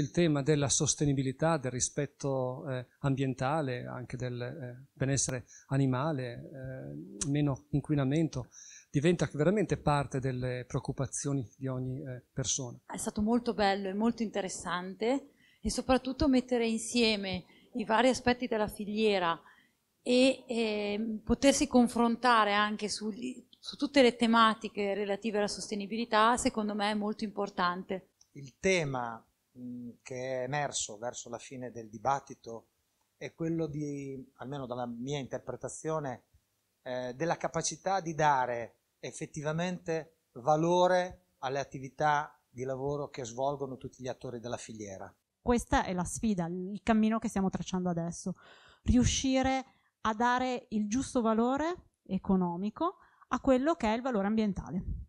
il tema della sostenibilità, del rispetto eh, ambientale, anche del eh, benessere animale, eh, meno inquinamento, diventa veramente parte delle preoccupazioni di ogni eh, persona. È stato molto bello e molto interessante e soprattutto mettere insieme i vari aspetti della filiera e ehm, potersi confrontare anche su, su tutte le tematiche relative alla sostenibilità, secondo me è molto importante. Il tema che è emerso verso la fine del dibattito è quello di, almeno dalla mia interpretazione, eh, della capacità di dare effettivamente valore alle attività di lavoro che svolgono tutti gli attori della filiera. Questa è la sfida, il cammino che stiamo tracciando adesso, riuscire a dare il giusto valore economico a quello che è il valore ambientale.